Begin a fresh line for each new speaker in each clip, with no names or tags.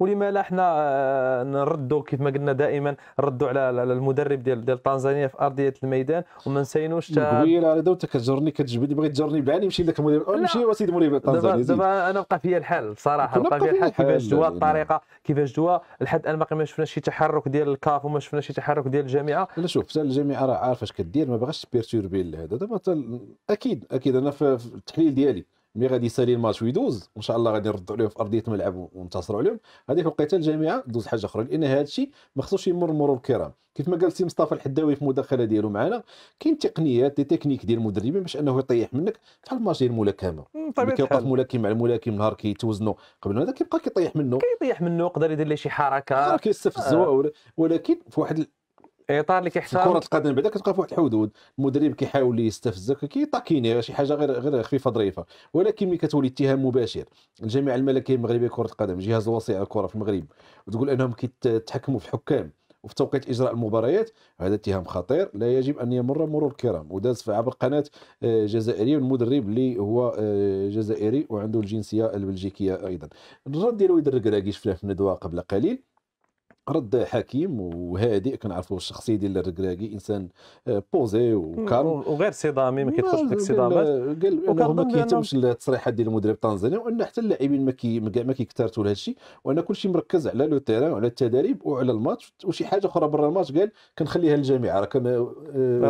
ولما لا حنا آه، نردوا كيف ما قلنا دائما نردوا على المدرب ديال ديال تنزانيا في ارضيه الميدان وما نسينوش آه،
قبيله على دوك كتجرني كتجبد بغيت تجرني بعاني نمشي لك المدرب نمشي هو سيدي المدرب تنزانيا دابا
انا بقى فيا الحال صراحه بقى فيا الحال كيفاش جوا الطريقه كيفاش جوا لحد الان باقي ما شفناش شي تحرك ديال الكاف وما شفناش شي تحرك ديال الجامعه لا شوف حتى الجامعه راه عارفه اش كدير ما باغاش
تبيرتوربي هذا دابا اكيد اكيد انا في التحليل ديالي مي غادي يسالي الماتش ويدوز وان شاء الله غادي نردوا عليه في ارضيه الملعب وننتصروا عليهم هذيك الوقيته الجامعه دوز حاجه اخرى لان هذا الشيء ما خصوش يمر مرور الكرام كيف ما قال سي مصطفى الحداوي في المداخله ديالو معنا كاين تقنيات دي تكنيك ديال المدربين باش انه يطيح منك بحال الماتش ديال الملاكمه ملي كيوقف ملاكم مع الملاكم نهار كيتوزنوا قبل هذا كيبقى كيطيح منه كيطيح منه يقدر يدير ليه شي حركه كيستفزوا آه. ولكن في واحد الاطار اللي كيحصل كره القدم بعدا كتبقى في واحد الحدود المدرب كيحاول يستفزك كيطاكيني شي حاجه غير غير خفيفه ظريفه ولكن ملي كتولي اتهام مباشر الجامعه الملكيه المغربيه لكره القدم جهاز الوصي على الكره في المغرب وتقول انهم كيتحكموا في الحكام وفي توقيت اجراء المباريات هذا اتهام خطير لا يجب ان يمر مرور الكرام وداز عبر قناه آه، جزائريه والمدرب اللي هو آه، جزائري وعنده الجنسيه البلجيكيه ايضا الرد ديالو يدرك شفناه في الندوه قبل قليل رد حكيم وهادئ كنعرفوا الشخصيه ديال الركراكي انسان آه، بوزي وكالم وغير صدامي ما كيدخلش في ديك الصدامات قال ما كيهتمش التصريحات ديال المدرب التنزاني وان حتى اللاعبين ما كي ما كيكثرتوا لهذا الشيء وان شيء مركز على لو تيران وعلى التدريب وعلى الماتش وشي حاجه اخرى برا الماتش قال كنخليها للجميع راه كان آه،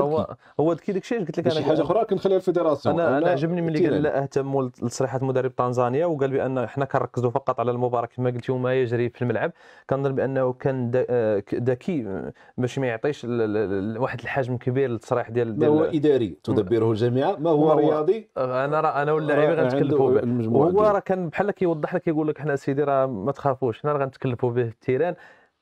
هو
هو داك الشيء قلت لك انا شي حاجه اخرى كنخليها للفيدراسيون انا انا عجبني ملي قال لا اهتموا لتصريحات مدرب تنزانيا وقال بان حنا كنركزوا فقط على المباراه كما قلتي وما يجري في الملعب كان كنظن بانه كان آه، ذكي باش ما يعطيش واحد الحجم كبير للتصريح ديال ما هو اداري تدبره الجامعه ما هو رياضي انا راه انا واللاعبين غنتكلفوا به وهو راه كان بحال كيوضح لك يقول لك حنا سيدي راه ما تخافوش حنا راه غنتكلفوا به التيران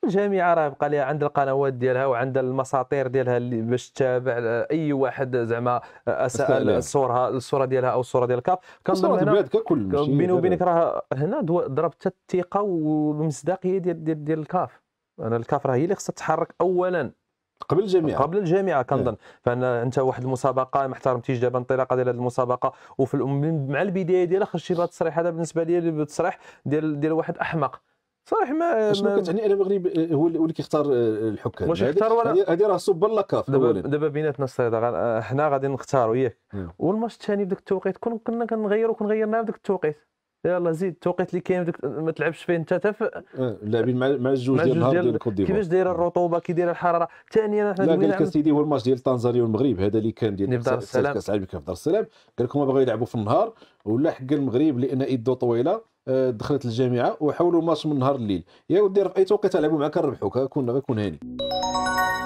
الجامعه راه بقى لها عندها القنوات ديالها وعندها المساطير ديالها اللي باش تتابع اي واحد زعما آه، اساء الصوره آه. الصوره ديالها او الصوره ديال الكاف كنظن هنا بيني وبينك راه هنا ضربت الثقه والمصداقيه ديال ديال, ديال الكاف انا الكاف راه هي اللي خصها تتحرك اولا قبل الجامعه قبل الجامعه إيه. كنظن فانا انت واحد المسابقه ما احترمتيش دابا الانطلاقه ديال هذه المسابقه وفي مع البدايه ديالها خرجتي بهذا التصريح هذا بالنسبه لي تصريح ديال ديال واحد احمق صراحه ما شنو كتعني انا
المغرب هو اللي كيختار الحكام واش يختار ولا
هذه راه صب لا كاف دابا دابا بيناتنا الصيده حنا غادي نختاروا ياك والماتش الثاني بداك التوقيت كنا كنغيروا كون غيرناه بداك التوقيت يلا زيد التوقيت اللي كاين ما تلعبش فيه انت تف اللاعبين مع مع الجوج ديال النهار ديال الكوت ديفوار كيفاش دايره الرطوبه كي دايره الحراره ثانيا حنا لا قال لك سيدي
هو الماتش ديال تنزانيا والمغرب هذا اللي كان ديال كاس العالم كان في دار السلام قال لكم هما بغاو يلعبوا في النهار ولا حق المغرب لان يدو طويله آه، دخلت الجامعه وحولوا الماتش من نهار الليل يا ودي في اي توقيت تلعبوا معاك نربحوك كنا غيكون
هاني